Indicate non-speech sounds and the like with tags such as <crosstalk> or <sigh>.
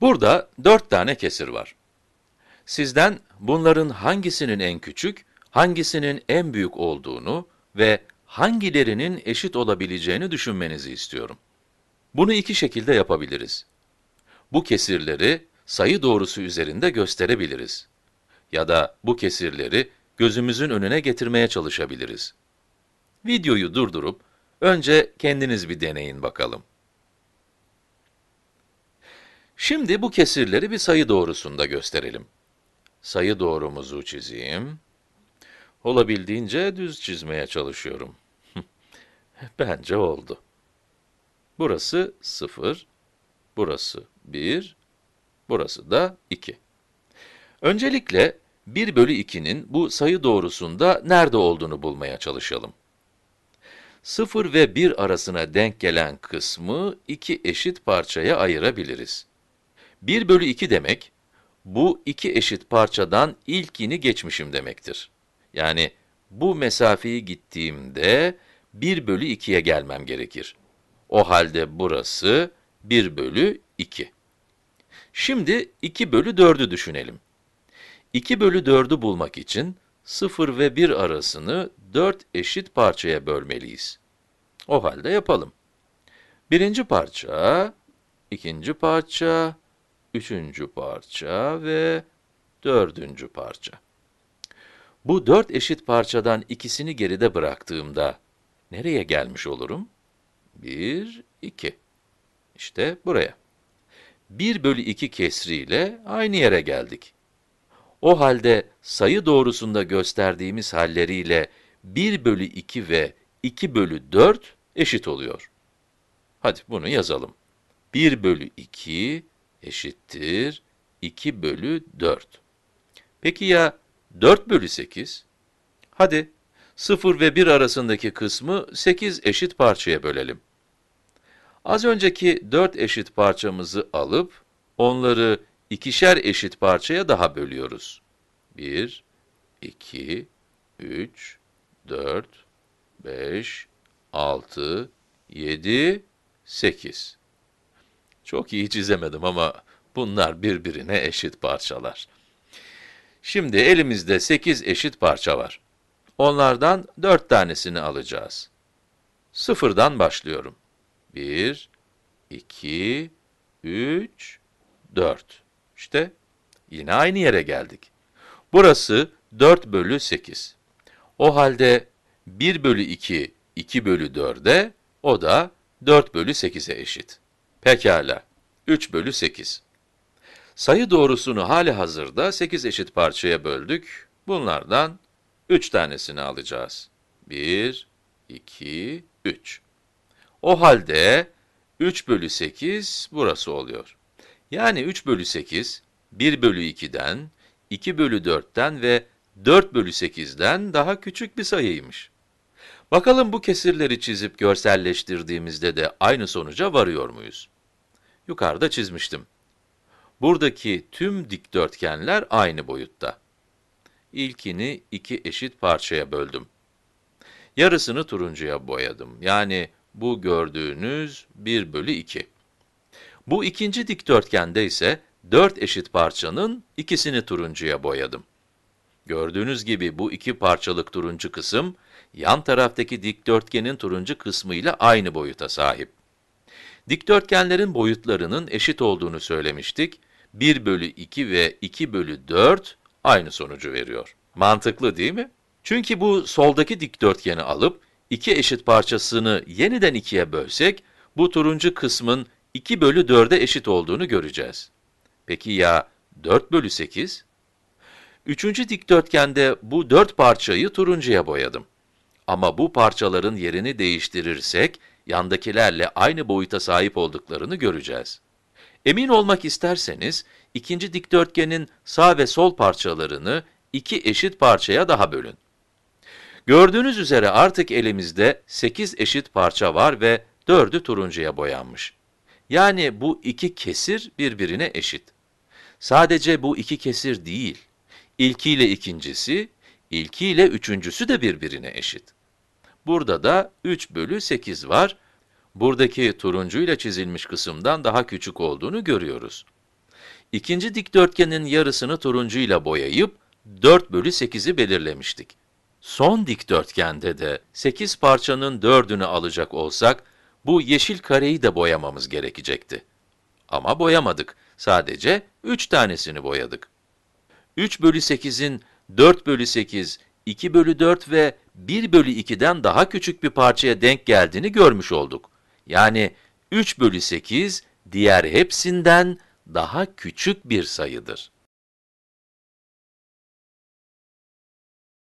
Burada dört tane kesir var. Sizden bunların hangisinin en küçük, hangisinin en büyük olduğunu ve hangilerinin eşit olabileceğini düşünmenizi istiyorum. Bunu iki şekilde yapabiliriz. Bu kesirleri sayı doğrusu üzerinde gösterebiliriz. Ya da bu kesirleri gözümüzün önüne getirmeye çalışabiliriz. Videoyu durdurup, önce kendiniz bir deneyin bakalım. Şimdi bu kesirleri bir sayı doğrusunda gösterelim. Sayı doğrumuzu çizeyim. Olabildiğince düz çizmeye çalışıyorum. <laughs> Bence oldu. Burası 0, burası 1, burası da 2. Öncelikle 1 bölü 2'nin bu sayı doğrusunda nerede olduğunu bulmaya çalışalım. 0 ve 1 arasına denk gelen kısmı 2 eşit parçaya ayırabiliriz. 1 bölü 2 demek, bu iki eşit parçadan ilkini geçmişim demektir. Yani bu mesafeyi gittiğimde 1 bölü 2'ye gelmem gerekir. O halde burası 1 bölü 2. Şimdi 2 bölü 4'ü düşünelim. 2 bölü 4'ü bulmak için 0 ve 1 arasını 4 eşit parçaya bölmeliyiz. O halde yapalım. Birinci parça, ikinci parça, üçüncü parça ve dördüncü parça. Bu dört eşit parçadan ikisini geride bıraktığımda nereye gelmiş olurum? 1, 2. İşte buraya. 1 bölü 2 kesriyle aynı yere geldik. O halde sayı doğrusunda gösterdiğimiz halleriyle 1 bölü 2 ve 2 bölü 4 eşit oluyor. Hadi bunu yazalım. 1 bölü 2 eşittir 2 bölü 4. Peki ya 4 bölü 8? Hadi 0 ve 1 arasındaki kısmı 8 eşit parçaya bölelim. Az önceki 4 eşit parçamızı alıp onları ikişer eşit parçaya daha bölüyoruz. 1, 2, 3, 4, 5, 6, 7, 8. Çok iyi çizemedim ama bunlar birbirine eşit parçalar. Şimdi elimizde 8 eşit parça var. Onlardan 4 tanesini alacağız. Sıfırdan başlıyorum. 1, 2, 3, 4. İşte yine aynı yere geldik. Burası 4 bölü 8. O halde 1 bölü 2, 2 bölü 4'e, o da 4 bölü 8'e eşit. Pekala, 3 bölü 8. Sayı doğrusunu hali hazırda 8 eşit parçaya böldük. Bunlardan 3 tanesini alacağız. 1, 2, 3. O halde 3 bölü 8 burası oluyor. Yani 3 bölü 8, 1 bölü 2'den, 2 bölü 4'ten ve 4 bölü 8'den daha küçük bir sayıymış. Bakalım bu kesirleri çizip görselleştirdiğimizde de aynı sonuca varıyor muyuz? Yukarıda çizmiştim. Buradaki tüm dikdörtgenler aynı boyutta. İlkini iki eşit parçaya böldüm. Yarısını turuncuya boyadım. Yani bu gördüğünüz 1 bölü 2. Bu ikinci dikdörtgende ise 4 eşit parçanın ikisini turuncuya boyadım. Gördüğünüz gibi bu iki parçalık turuncu kısım, yan taraftaki dikdörtgenin turuncu kısmı ile aynı boyuta sahip. Dikdörtgenlerin boyutlarının eşit olduğunu söylemiştik. 1 bölü 2 ve 2 bölü 4 aynı sonucu veriyor. Mantıklı değil mi? Çünkü bu soldaki dikdörtgeni alıp, iki eşit parçasını yeniden ikiye bölsek, bu turuncu kısmın 2 bölü 4'e eşit olduğunu göreceğiz. Peki ya 4 bölü 8? Üçüncü dikdörtgende bu dört parçayı turuncuya boyadım. Ama bu parçaların yerini değiştirirsek, yandakilerle aynı boyuta sahip olduklarını göreceğiz. Emin olmak isterseniz, ikinci dikdörtgenin sağ ve sol parçalarını iki eşit parçaya daha bölün. Gördüğünüz üzere artık elimizde 8 eşit parça var ve 4'ü turuncuya boyanmış. Yani bu iki kesir birbirine eşit. Sadece bu iki kesir değil, İlkiyle ikincisi, ilkiyle üçüncüsü de birbirine eşit. Burada da 3 bölü 8 var. Buradaki turuncuyla çizilmiş kısımdan daha küçük olduğunu görüyoruz. İkinci dikdörtgenin yarısını turuncuyla boyayıp 4 bölü 8'i belirlemiştik. Son dikdörtgende de 8 parçanın 4'ünü alacak olsak, bu yeşil kareyi de boyamamız gerekecekti. Ama boyamadık, sadece 3 tanesini boyadık. 3 bölü 8'in 4 bölü 8, 2 bölü 4 ve 1 bölü 2'den daha küçük bir parçaya denk geldiğini görmüş olduk. Yani 3 bölü 8 diğer hepsinden daha küçük bir sayıdır.